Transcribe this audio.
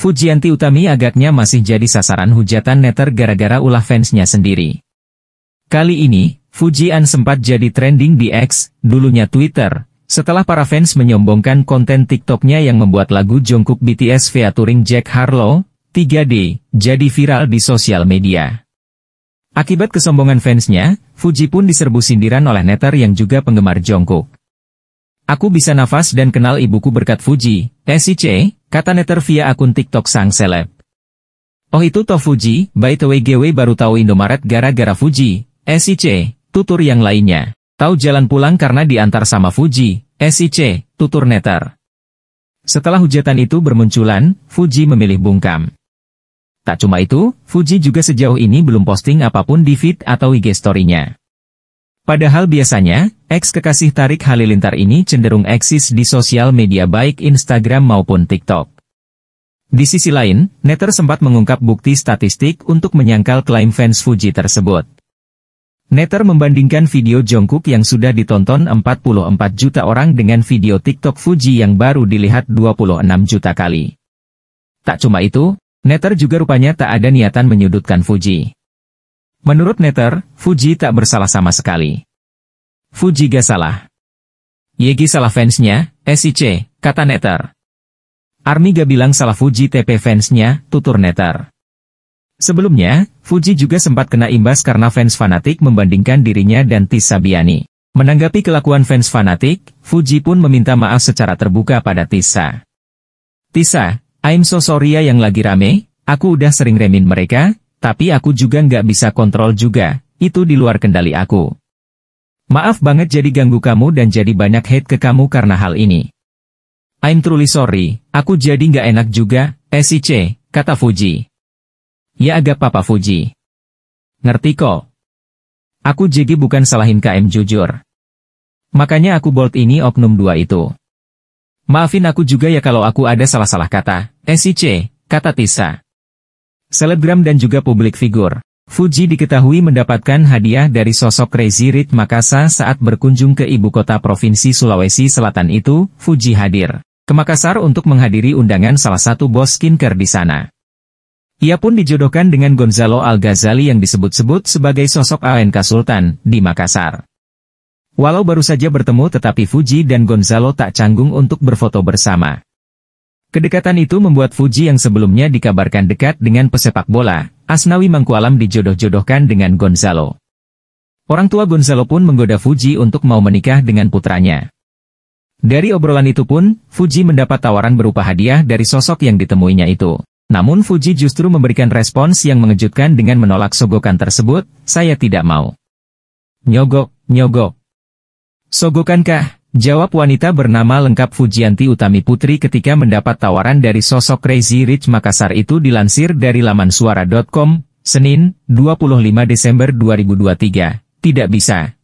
Fujianti Utami agaknya masih jadi sasaran hujatan netter gara-gara ulah fansnya sendiri. Kali ini, Fujian sempat jadi trending di X, dulunya Twitter, setelah para fans menyombongkan konten TikToknya yang membuat lagu Jungkook BTS featuring Jack Harlow, 3D, jadi viral di sosial media. Akibat kesombongan fansnya, Fuji pun diserbu sindiran oleh netter yang juga penggemar Jungkook. Aku bisa nafas dan kenal ibuku berkat Fuji, eh, SIC, kata netter via akun TikTok sang seleb. Oh itu toh Fuji, by the way GW baru tahu Indomaret gara-gara Fuji, eh, SIC, tutur yang lainnya. Tahu jalan pulang karena diantar sama Fuji, eh, SIC, tutur netter. Setelah hujatan itu bermunculan, Fuji memilih bungkam. Tak cuma itu, Fuji juga sejauh ini belum posting apapun di feed atau IG story-nya. Padahal biasanya, ex kekasih Tarik Halilintar ini cenderung eksis di sosial media baik Instagram maupun TikTok. Di sisi lain, Netter sempat mengungkap bukti statistik untuk menyangkal klaim fans Fuji tersebut. Netter membandingkan video Jongkook yang sudah ditonton 44 juta orang dengan video TikTok Fuji yang baru dilihat 26 juta kali. Tak cuma itu, Netter juga rupanya tak ada niatan menyudutkan Fuji. Menurut Netter, Fuji tak bersalah sama sekali. Fuji gak salah. Yegi salah fansnya, SIC, kata Netter. Army gak bilang salah Fuji TP fansnya, tutur Netter. Sebelumnya, Fuji juga sempat kena imbas karena fans fanatik membandingkan dirinya dan Tis Sabiani. Menanggapi kelakuan fans fanatik, Fuji pun meminta maaf secara terbuka pada Tisa. Tisa, I'm so sorry ya yang lagi rame, aku udah sering remin mereka, tapi aku juga nggak bisa kontrol juga, itu di luar kendali aku. Maaf banget jadi ganggu kamu dan jadi banyak hate ke kamu karena hal ini. I'm truly sorry, aku jadi nggak enak juga, eh, SIC, kata Fuji. Ya agak papa Fuji. Ngerti kok. Aku jadi bukan salahin KM jujur. Makanya aku bolt ini oknum dua itu. Maafin aku juga ya kalau aku ada salah-salah kata, eh, SIC, kata Tisa selebgram dan juga publik figur. Fuji diketahui mendapatkan hadiah dari sosok Crazy Rich Makassar saat berkunjung ke ibu kota Provinsi Sulawesi Selatan itu, Fuji hadir ke Makassar untuk menghadiri undangan salah satu bos skincare di sana. Ia pun dijodohkan dengan Gonzalo Al-Ghazali yang disebut-sebut sebagai sosok ANK Sultan di Makassar. Walau baru saja bertemu tetapi Fuji dan Gonzalo tak canggung untuk berfoto bersama. Kedekatan itu membuat Fuji yang sebelumnya dikabarkan dekat dengan pesepak bola, Asnawi Mangkualam dijodoh-jodohkan dengan Gonzalo. Orang tua Gonzalo pun menggoda Fuji untuk mau menikah dengan putranya. Dari obrolan itu pun, Fuji mendapat tawaran berupa hadiah dari sosok yang ditemuinya itu. Namun Fuji justru memberikan respons yang mengejutkan dengan menolak sogokan tersebut, saya tidak mau. Nyogok, nyogok. Sogokankah? Jawab wanita bernama lengkap Fujianti Utami Putri ketika mendapat tawaran dari sosok Crazy Rich Makassar itu dilansir dari laman suara.com, Senin, 25 Desember 2023. Tidak bisa.